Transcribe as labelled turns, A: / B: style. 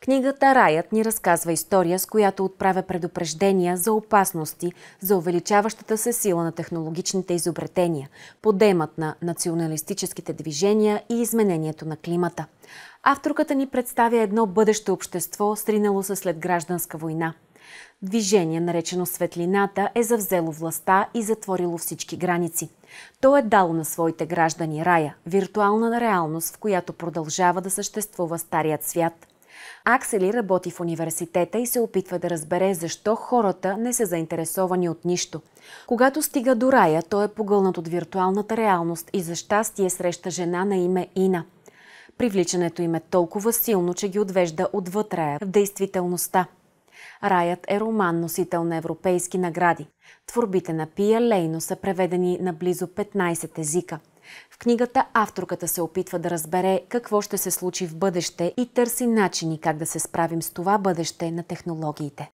A: Книгата «Раят» ни разказва история, с която отправя предупреждения за опасности, за увеличаващата се сила на технологичните изобретения, подемът на националистическите движения и изменението на климата. Авторката ни представя едно бъдеще общество, сринало се след гражданска война. Движение, наречено Светлината, е завзело властта и затворило всички граници. То е дало на своите граждани рая, виртуална реалност, в която продължава да съществува старият свят – Аксели работи в университета и се опитва да разбере защо хората не са заинтересовани от нищо. Когато стига до рая, той е погълнат от виртуалната реалност и за щастие среща жена на име Ина. Привличането им е толкова силно, че ги отвежда отвъд рая в действителността. Раят е роман, носител на европейски награди. Творбите на Пия Лейно са преведени на близо 15 езика – в книгата авторката се опитва да разбере какво ще се случи в бъдеще и търси начини как да се справим с това бъдеще на технологиите.